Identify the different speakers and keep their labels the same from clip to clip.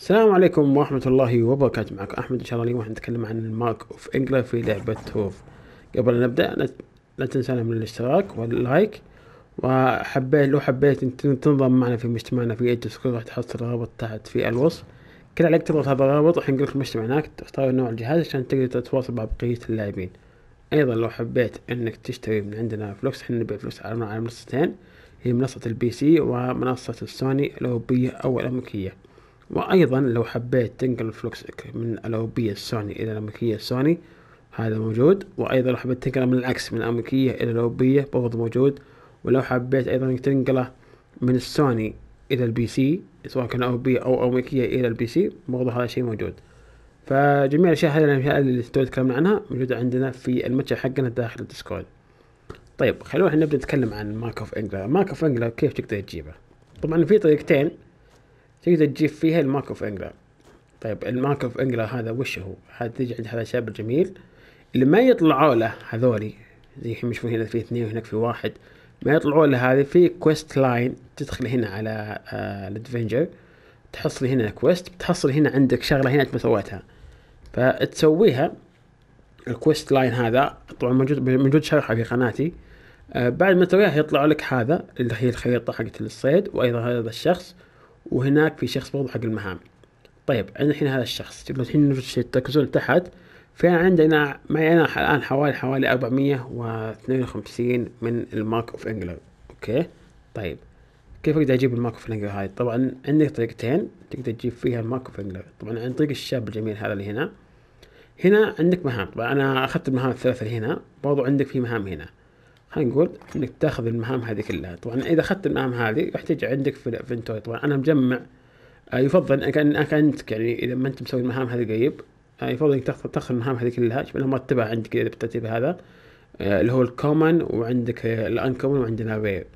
Speaker 1: السلام عليكم ورحمة الله وبركاته معكم أحمد إن شاء الله اليوم راح نتكلم عن المارك أوف إنجلر في لعبة هوف قبل أن نبدأ لا تنسانا من الاشتراك واللايك وحبيت لو حبيت تنضم معنا في مجتمعنا في أيد راح تحصل الرابط تحت في الوصف كل عليك تضغط هذا الرابط راح ينقلك المجتمع هناك تختار نوع الجهاز عشان تقدر تتواصل مع بقية اللاعبين أيضا لو حبيت إنك تشتري من عندنا فلوكس احنا نبيع فلوكس على منصتين هي منصة البي سي ومنصة السوني الأوروبية أو الأمريكية وايضا لو حبيت تنقل فلوكسك من الاوروبيه السوني الى الامريكيه السوني هذا موجود وايضا لو حبيت تنقله من العكس من الامريكيه الى الاوروبيه برضه موجود ولو حبيت ايضا انك تنقله من السوني الى البي سي سواء كان اوروبيه او امريكيه الى البي سي برضه هذا الشيء موجود فجميع الاشياء هذه الاشياء اللي تو تكلمنا عنها موجوده عندنا في المتجر حقنا داخل الديسكورد طيب خلونا نبدا نتكلم عن ماك اوف انجلر ماك اوف انجلر كيف تقدر تجيبه طبعا في طريقتين تقدر تجيب فيها المارك اوف انجلر طيب المارك اوف انجلر هذا وش هو؟ هذا تجي عند هذا الشاب الجميل اللي ما يطلعوا له هذولي زي الحين يشوفون هنا في اثنين وهناك في واحد ما يطلعوا له هذه في كويست لاين تدخل هنا على آه، الادفنجر تحصل هنا كويست بتحصل هنا عندك شغله هنا انت ما سويتها فتسويها الكويست لاين هذا طبعا موجود موجود شرحه في قناتي آه بعد ما تسويها يطلع لك هذا اللي هي الخريطه حقت الصيد وايضا هذا الشخص وهناك في شخص برضه حق المهام طيب عندنا الحين هذا الشخص شوف الحين تركزون تحت فأنا عندنا معي أنا الآن حوالي حوالي 452 من المارك أوف إنجلر أوكي طيب كيف أقدر أجيب المارك أوف إنجلر هاي طبعا عندك طريقتين تقدر تجيب فيها المارك أوف إنجلر طبعا عن طريق الشاب الجميل هذا اللي هنا هنا عندك مهام طبعا أنا أخذت المهام الثلاثة اللي هنا برضو عندك في مهام هنا نقول انك تاخذ المهام هذه كلها طبعا اذا اخذت المهام هذه راح تجي عندك في الانفنتوري طبعا انا مجمع آه، يفضل انك انت يعني اذا ما انت مسوي المهام هذه قريب آه، يفضل انك تاخذ تاخذ المهام هذه كلها شوف انها مرتبه عندك اذا بالترتيب هذا آه، اللي هو الكومن وعندك الانكومن وعندنا غير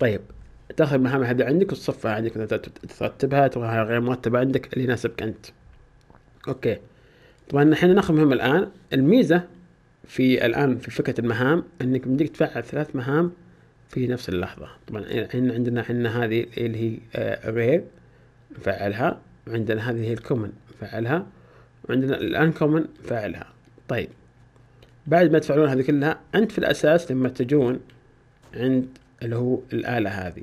Speaker 1: طيب تاخذ المهام هذه عندك وتصفها عندك ترتبها تبغاها غير مرتبه عندك اللي يناسبك انت اوكي طبعا الحين ناخذ مهمه الان الميزه في الآن في فكرة المهام أنك بدك تفعل ثلاث مهام في نفس اللحظة طبعا احنا عندنا احنا هذه اللي هي غير آه، نفعلها وعندنا هذه هي الكومن نفعلها وعندنا الآن كومن نفعلها طيب بعد ما تفعلون هذه كلها أنت في الأساس لما تجون عند اللي هو الآلة هذه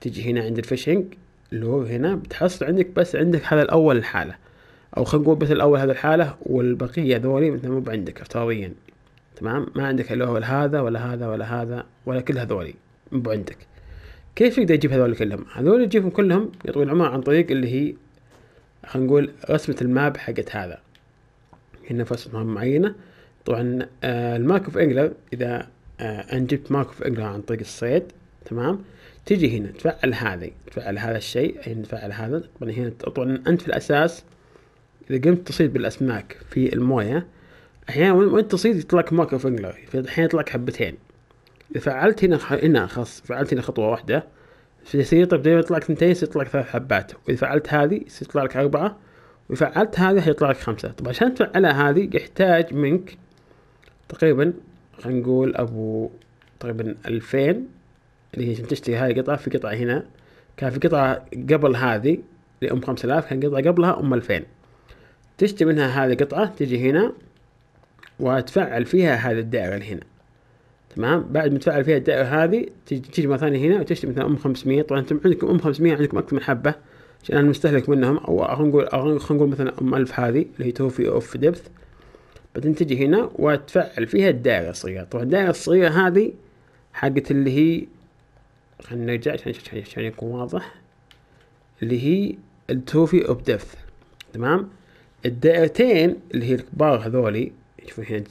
Speaker 1: تجي هنا عند الفيشنج اللي هو هنا بتحصل عندك بس عندك هذا الأول الحالة او خلينا نقول مثل اول هذا الحاله والبقيه ذولي مثلا مو عندك افتراضيا تمام ما عندك الا هو هذا ولا هذا ولا هذا ولا كل هذولي مو عندك كيف يقدر يجيب هذول كلهم هذول يجيبهم كلهم يا طويل العمر عن طريق اللي هي خلينا نقول رسمة الماب حقت هذا هنا في رسمة معينة طبعا آه المارك اوف انجلر اذا آه ان جبت مارك اوف انجلر عن طريق الصيد تمام تجي هنا تفعل هذه تفعل هذا الشيء اي تفعل هذا طبعا هنا طبعا انت في الاساس إذا قمت تصيد بالأسماك في الموية أحيانا وأنت تصيد يطلع لك ماكرو فنجلر احيانا يطلع لك حبتين إذا فعلت هنا هنا خلاص فعلت هنا خطوة واحدة فيصير يطلع دائما يطلع لك اثنتين يطلع لك ثلاث حبات وإذا فعلت هذه يطلع لك أربعة وإذا فعلت هذه يطلع لك خمسة طبعا عشان تفعلها هذه يحتاج منك تقريبا خلينا نقول أبو تقريبا ألفين اللي هي عشان تشتري هاي القطعه في قطعة هنا كان في قطعة قبل هذه اللي أم خمسة آلاف كان قطعة قبلها أم ألفين تشتري منها هذه القطعة تجي هنا وتفعل فيها هذا الدائرة اللي هنا تمام بعد ما تفعل فيها الدائرة هذه تجي, تجي مرة ثانية هنا وتشتري مثلا أم 500 طبعا أنتم عندكم أم 500 عندكم أكثر من حبة عشان أنا مستهلك منهم أو خلينا نقول خلينا نقول مثلا أم 1000 هذه اللي هي توفي أوف دبث بعدين تجي هنا وتفعل فيها الدائرة الصغيرة طبعا الدائرة الصغيرة هذه حقت اللي هي خلينا نرجع عشان عشان يكون واضح اللي هي التوفي أوف دبث تمام الدائرتين اللي هي الكبار هذولي شوفوا هنا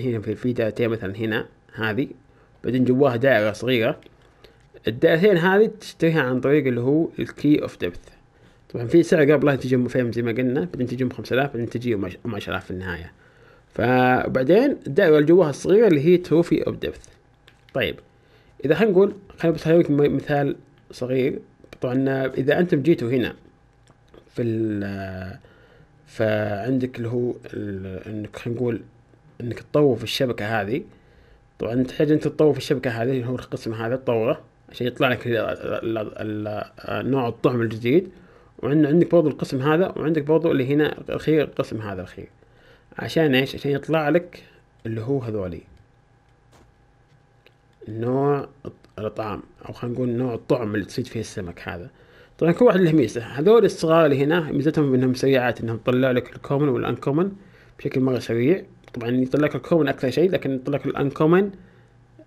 Speaker 1: هنا في دائرتين مثلا هنا هذه بعدين جواها دائرة صغيرة الدائرتين هذه تشتريها عن طريق اللي هو الكي اوف ديبث طبعا في سعر قبلها تجي فيهم زي ما قلنا بعدين تجيهم 5000 بعدين تجي 10000 في النهاية فبعدين الدائرة اللي جواها الصغيرة اللي هي تروفي اوف ديبث طيب اذا خلينا نقول خلينا بس لكم مثال صغير طبعا اذا انتم جيتوا هنا في ال فعندك اللي هو انك خلينا نقول انك تطوف الشبكه هذه طبعا تحتاج انت تطوف الشبكه هذه اللي هو القسم هذا تطوره عشان يطلع لك نوع الطعم الجديد وعندنا عندك برضو القسم هذا وعندك برضو اللي هنا الاخير القسم هذا الاخير عشان ايش عشان يطلع لك اللي هو هذولي نوع الطعام او خلينا نقول نوع الطعم اللي تصيد فيه السمك هذا طبعا كل واحد له ميزه هذول الصغار اللي هنا ميزتهم انهم سريعات انهم تطلع لك الكومن والانكومن بشكل مره سريع طبعا يطلع لك الكومن اكثر شيء لكن يطلع لك الانكومن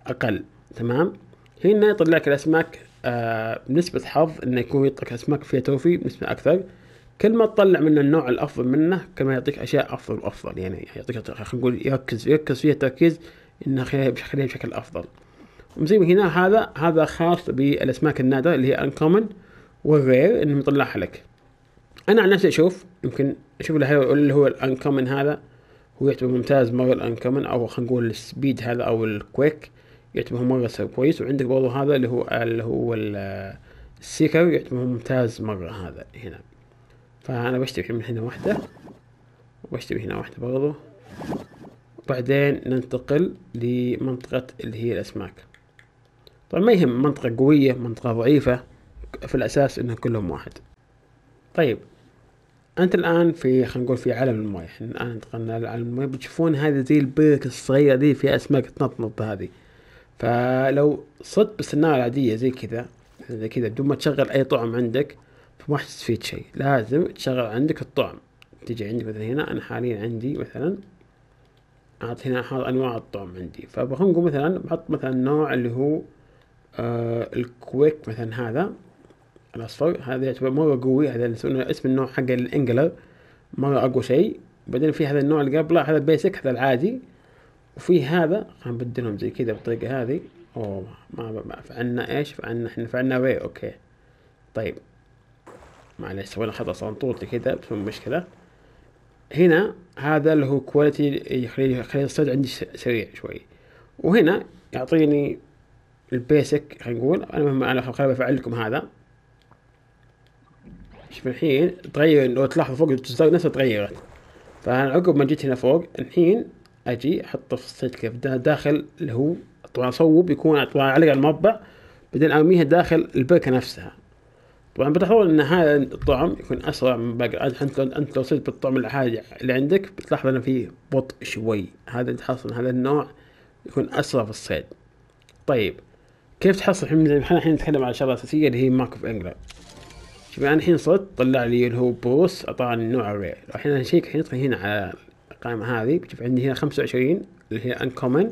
Speaker 1: اقل تمام هنا يطلع لك الاسماك آه بنسبة حظ انه يكون يطلع لك اسماك فيها توفي بنسبة اكثر كل ما تطلع منه النوع الافضل منه كل ما يعطيك اشياء افضل وافضل يعني يعطيك خلينا نقول يركز يركز فيها تركيز انه يخليها بشكل افضل ومزي ما هنا هذا هذا خاص بالاسماك النادرة اللي هي انكومن وغير انه مطلعها لك انا عن نفسي اشوف يمكن اشوف اللي هو الانكمن هذا هو يعتبر ممتاز مره الانكمن او خلينا نقول السبيد هذا او الكويك يعتبر مره كويس وعندك برضو هذا اللي هو اللي هو السيكر يعتبر ممتاز مره هذا هنا فانا بشتري من هنا واحده وبشتري هنا واحده برضو وبعدين ننتقل لمنطقة اللي هي الأسماك طبعا ما يهم منطقة قوية منطقة ضعيفة في الأساس إنهم كلهم واحد طيب أنت الآن في خلينا نقول في عالم الماي إحنا الآن دخلنا لعالم الماي بتشوفون هذه زي البرك الصغيرة دي فيها أسماك تنطنط هذه فلو صدت بالسنارة العادية زي كذا زي كذا بدون ما تشغل أي طعم عندك فما راح تستفيد شيء لازم تشغل عندك الطعم تجي عندي مثلا هنا أنا حاليا عندي مثلا أحط هنا أحط أنواع الطعم عندي فبخلنا نقول مثلا بحط مثلا نوع اللي هو آه الكويك مثلا هذا الاصفر هذا يعتبر مره قوي هذا اسم النوع حق الانجلر مره اقوى شيء بعدين في هذا النوع اللي قبله هذا البيسك هذا العادي وفي هذا خلينا نبدلهم زي كذا بالطريقه هذه اوه ما فعلنا ايش فعلنا احنا فعلنا ري اوكي طيب معلش سوينا صار سنطوطي كذا بس مو مشكله هنا هذا اللي هو كواليتي يخلي يخلي الصيد عندي سريع شوي وهنا يعطيني البيسك خلينا نقول انا مهم انا بفعل لكم هذا شوف الحين تغير لو تلاحظوا فوق الجزار نفسها تغيرت فأنا عقب ما جيت هنا فوق الحين أجي أحط في السيت كيف داخل اللي هو طبعا أصوب يكون طبعا أعلق على المربع بعدين أرميها داخل البركة نفسها طبعا بتلاحظون ان هذا الطعم يكون اسرع من باقي انت لو انت لو صرت بالطعم الحاجة اللي عندك بتلاحظ انه فيه بطء شوي هذا تحصل هذا النوع يكون اسرع في الصيد طيب كيف تحصل الحين الحين نتكلم عن شغله اساسيه اللي هي ماكو في انجلر شوف انا الحين صرت طلع لي اللي هو بوس اعطاني نوع الريل الحين الحين اشيك الحين ادخل هنا على القائمة هذه بتشوف عندي هنا خمسة وعشرين اللي هي انكومن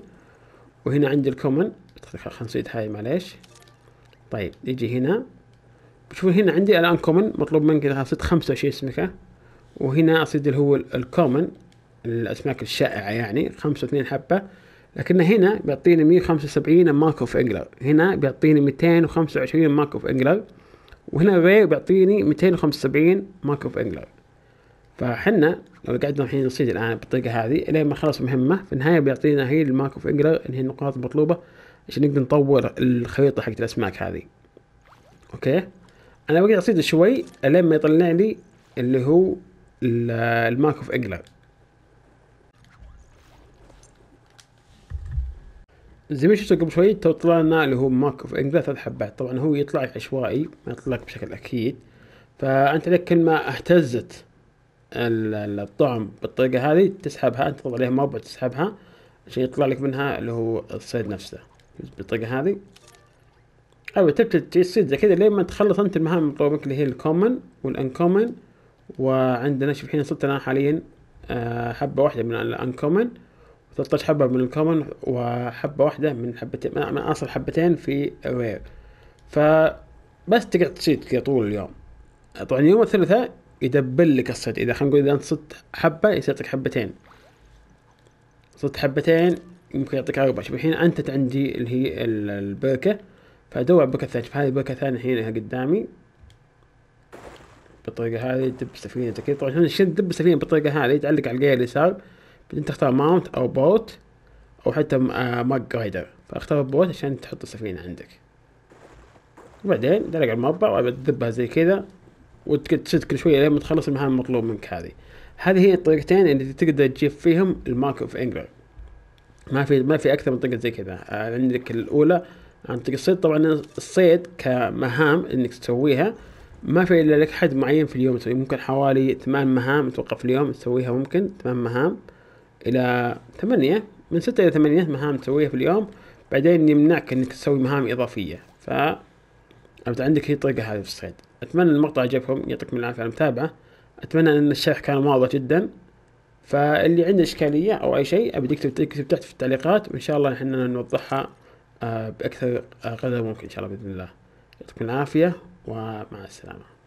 Speaker 1: وهنا عندي الكومن نصيد هاي معليش طيب يجي هنا بتشوفون هنا عندي الان كومن مطلوب منك اذا صرت 25 سمكه وهنا اصيد اللي هو الكومن الاسماك الشائعه يعني 25 حبه لكن هنا بيعطيني 175 ماكو في انجلر هنا بيعطيني 225 ماكو في انجلر وهنا بي بيعطيني 275 مارك اوف انجلر فحنا لو قعدنا الحين نصيد الان بالطريقه هذه لين ما خلص مهمه في النهايه بيعطينا هي المارك اوف انجلر اللي هي النقاط المطلوبه عشان نقدر نطور الخريطه حقت الاسماك هذه اوكي انا بقعد اصيد شوي لين ما يطلع لي اللي هو المارك اوف انجلر زي ما شفتوا قبل شوي تو طلع لنا اللي هو ماك اوف انجلر ثلاث حبات طبعا هو يطلع لك عشوائي ما يطلع لك بشكل اكيد فانت لك كل ما اهتزت الطعم بالطريقه هذه تسحبها انت تضغط عليها مربع تسحبها عشان يطلع لك منها اللي هو الصيد نفسه بالطريقه هذه او أيوة، تبتدي تصيد زي كذا لين ما تخلص انت المهام المطلوبه منك اللي هي الكومن والانكومن وعندنا شوف الحين صرت انا حاليا آه، حبه واحده من الانكومن 13 حبة من الكومن وحبة واحدة من حبتين من أصل حبتين في الرير فبس تقعد تصيد كذا طول اليوم طبعا يوم الثلاثاء يدبل لك الصيد إذا خلينا نقول إذا أنت صدت حبة يصيدك حبتين صدت حبتين ممكن يعطيك أربعة شوف الحين أنتت عندي اللي هي البركة فأدور البركة الثانية شوف هذه البركة الثانية هنا قدامي بالطريقة هذه تدب السفينة كذا طبعا هنا تدب السفينة بالطريقة هذه تعلق على الجهة اليسار انت تختار ماونت او بوت او حتى ماك آه، جايدر فاختار بوت عشان تحط السفينة عندك وبعدين درج على المربع وتذبها زي كذا وتشد كل شوية لين ما تخلص المهام المطلوب منك هذه هذه هي الطريقتين اللي تقدر تجيب فيهم المارك اوف انجلر ما في ما في اكثر من طريقه زي كذا آه، عندك الاولى عن طريق الصيد طبعا الصيد كمهام انك تسويها ما في الا لك حد معين في اليوم تسوي ممكن حوالي ثمان مهام توقف في اليوم تسويها ممكن ثمان مهام إلى ثمانية من ستة إلى ثمانية مهام تسويها في اليوم بعدين يمنعك إنك تسوي مهام إضافية ف عندك هي الطريقة هذه في الصيد أتمنى المقطع عجبكم يعطيكم العافية على المتابعة أتمنى أن الشرح كان واضح جدا فاللي عنده إشكالية أو أي شيء أبي يكتب يكتب تحت في التعليقات وإن شاء الله إحنا نوضحها آه، بأكثر قدر ممكن إن شاء الله بإذن الله يعطيكم العافية ومع السلامة